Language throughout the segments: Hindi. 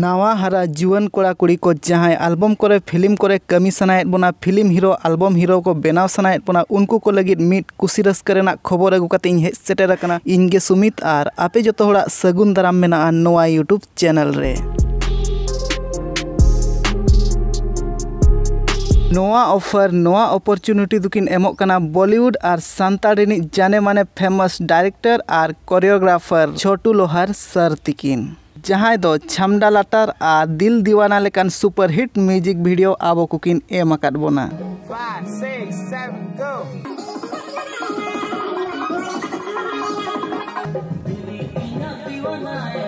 नवा हारा जीवन कोड़ा कुड़ी को जहाँ आलबम को फिल्म को कमी सनाएद बना फिल्म हिरो आलबम हिरो को बनाव सनाएद बना उनको को लगी मिट कुशी रस्कर खबर अगू का सेटेर इनगे सुमित और आपे जो सगुन दाराम यूट्यूब चैनल रे ᱱᱚᱣᱟ ᱚᱯᱷᱟᱨ ᱱᱚᱣᱟ ᱚᱯᱚᱨᱪᱩᱱᱤᱴᱤ ᱫᱚᱠᱤᱱ ᱮᱢᱚᱜ ᱠᱟᱱᱟ ᱵᱚᱞᱤᱣᱩᱰ ᱟᱨ ᱥᱟᱱᱛᱟᱲ ᱨᱤᱱᱤᱡ ᱡᱟᱱᱮ ᱢᱟᱱᱮ ᱯᱷᱮᱢᱟᱥ ᱰᱟᱭᱨᱮᱠᱴᱚᱨ ᱟᱨ ᱠᱳᱨᱤᱭᱳᱜᱨᱟᱯᱷᱟᱨ ᱪᱷᱚᱴᱩ ᱞᱳᱦᱟᱨ ᱥᱟᱨ ᱛᱤᱠᱤᱱ ᱡᱟᱦᱟᱸᱭ ᱫᱚ ᱪᱷᱟᱢᱰᱟ ᱞᱟᱛᱟᱨ ᱟᱨ ᱫᱤᱞ ᱫᱤᱣᱟᱱᱟ ᱞᱮᱠᱟᱱ ᱥᱩᱯᱟᱨᱦᱤᱴ ᱢᱤᱣᱡᱤᱠ ᱵᱷᱤᱰᱤᱭᱳ ᱟᱵᱚ ᱠᱚᱠᱤᱱ ᱮᱢ ᱟᱠᱟᱫ ᱵᱚᱱᱟ Five, six, seven, go. Filipina, Tiwanaya.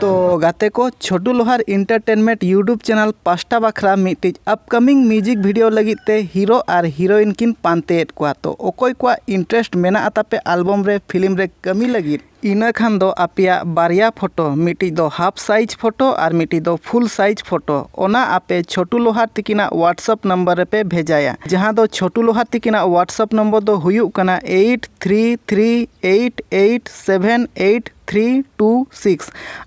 तो गाते को Chhotu Lohar entertainment YouTube channel पास्टा बाखरा मिट्टी अपकमिंग म्यूजिक वीडियो लगी ते हीरो और हीरोइन किन पानते तो ओकोय को इंटरेस्ट मेना आतापे एल्बम रे फिल्म रे कमी लगी इन खान दो आपिया बारिया फोटो मिट्टी दो हाफ साइज फोटो और मिट्टी दो फुल साइज फोटो ओना आपे छोटू लोहार तिकिना व्हाट्सएप नंबर पे भेजाया जहाँ दो छोटू लोहार तिकिना व्हाट्सएप नंबर दो हुयु कना eight three three eight eight seven eight three two six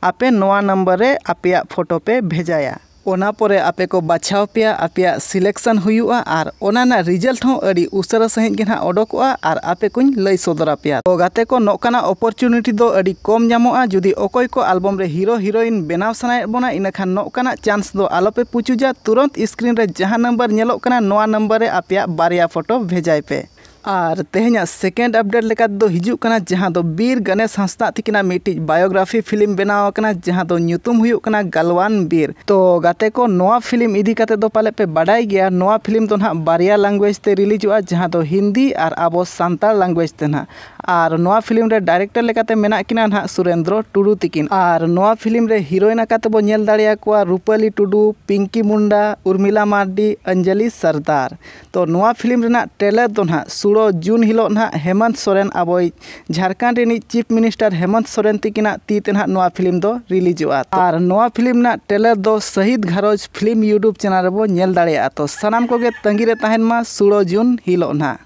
आपे नवा नंबर रे आपे फोटो पे भेजाया ᱚᱱᱟ ᱯᱚᱨᱮ ᱟᱯᱮ ᱠᱚ ᱵᱟᱪᱷᱟᱣ ᱯᱮᱭᱟ ᱟᱯᱮᱭᱟᱜ ᱥᱤᱞᱮᱠᱥᱚᱱ ᱦᱩᱭᱩᱜᱼᱟ ᱟᱨ ᱚᱱᱟ ᱨᱮᱱᱟᱜ ᱨᱮᱡᱟᱞᱴ ᱦᱚᱸ ᱟᱹᱰᱤ ᱩᱥᱟᱹᱨᱟ ᱥᱟᱺᱦᱤᱡ ᱜᱮ ᱱᱟᱦᱟᱜ ᱚᱰᱚᱠᱚᱜᱼᱟ ᱟᱨ ᱟᱯᱮ ᱠᱚᱧ ᱞᱟᱹᱭ ᱥᱚᱫᱚᱨ ᱟᱯᱮᱭᱟ ᱛᱚ ᱜᱟᱛᱮ ᱠᱚ ᱱᱚᱝᱠᱟᱱᱟᱜ ᱚᱯᱚᱨᱪᱩᱱᱤᱴᱤ ᱫᱚ ᱟᱹᱰᱤ ᱠᱚᱢ ᱧᱟᱢᱚᱜᱼᱟ ᱡᱩᱫᱤ ᱚᱠᱚᱭ ᱠᱚ ᱟᱞᱵᱚᱢ ᱨᱮ ᱦᱤᱨᱳ ᱦᱤᱨᱳᱭᱤᱱ ᱵᱮᱱᱟᱣ ᱥᱟᱱᱟᱭᱮᱫ ᱵᱚᱱᱟ ᱤᱱᱟᱹᱠᱷᱟᱱ ᱱᱚᱝᱠᱟᱱᱟᱜ ᱪᱟᱱᱥ ᱫᱚ ᱟᱞᱚᱯᱮ ᱯᱩᱪᱩᱡᱟ ᱛᱩᱨᱚᱱᱛ ᱥᱠᱨᱤᱱ ᱨᱮ ᱡᱟᱦᱟᱸ ᱱᱟᱢᱵᱟᱨ ᱧᱮᱞᱚᱜ ᱠᱟᱱᱟ ᱱᱚᱣᱟ ᱱᱟᱢᱵᱟᱨ ᱨᱮ ᱟᱯᱮᱭᱟᱜ ᱵᱟᱨᱭᱟ ᱯᱷᱳᱴᱳ ᱵᱷᱮᱡᱟᱭ ᱯᱮ ᱟᱨ ᱛᱮᱦᱮᱧᱟᱜ ᱥᱮᱠᱮᱱᱰ ᱟᱯᱰᱮᱴ ᱞᱮᱠᱟ ᱫᱚ ᱦᱤᱡᱩᱜ ᱠᱟᱱᱟ ᱡᱟᱦᱟᱸ ᱫᱚ ᱵᱤᱨ ᱜᱚᱱᱮᱥ ᱦᱟᱸᱥᱫᱟ ᱛᱤᱠᱤᱱᱟᱜ ᱢᱤᱫᱴᱤᱡ ᱵᱟᱭᱳᱜᱨᱟᱯᱷᱤ ᱯᱷᱤᱞᱤᱢ ᱵᱮᱱᱟᱣ ᱟᱠᱟᱱᱟ ᱡᱟᱦᱟᱸ ᱫᱚ ᱧᱩᱛᱩᱢ ᱦᱩᱭᱩᱜ ᱠᱟᱱᱟ ᱜᱟᱞᱣᱟᱱ ᱵᱤᱨ ᱛᱚ ᱜᱟᱛᱮ ᱠᱚ ᱱᱚᱣᱟ ᱯᱷᱤᱞᱤᱢ ᱤᱫᱤ ᱠᱟᱛᱮ ᱫᱚ ᱯᱟᱞᱮ ᱯᱮ ᱵᱟᱰᱟᱭ ᱜᱮᱭᱟ ᱱᱚᱣᱟ ᱯᱷᱤᱞᱤᱢ ᱫᱚ ᱱᱟᱦᱟᱜ ᱵᱟᱨᱭᱟ ᱞᱮᱝᱜᱩᱭᱮᱡᱽ ᱛᱮ ᱨᱤᱞᱤᱡᱚᱜᱼᱟ ᱡᱟᱦᱟᱸ ᱫᱚ ᱦᱤᱱᱫᱤ ᱟᱨ ᱟᱵᱚ ᱥᱟᱱᱛᱟᱲ ᱞᱮᱝᱜᱩᱭᱮᱡᱽ ᱛᱮ ᱱᱟᱦᱟᱜ और ना फिल्म डायरेक्टर लेकिन ना सुरेंद्र टुडू तक और ना फिल्म हिरोईन आकाबल दाड़ा रूपाली टुडू पिंकी मुंडा उर्मिला मार्डी अंजलि सरदार तो फिल्म ट्रेलर तो ना सुड़ो जून हिल ना हेमंत सोरेन अब झारखंड चीफ मिनिस्टर हेमंत सोरेन तकिन तीते ना फिल्म रिलीजा और ना फिल्म ट्रेलर दो शहीद गारोज फिल्म यूट्यूब चैनल रेल दाड़ा तो सामान को तंगी तहन सुड़ो जून हिल ना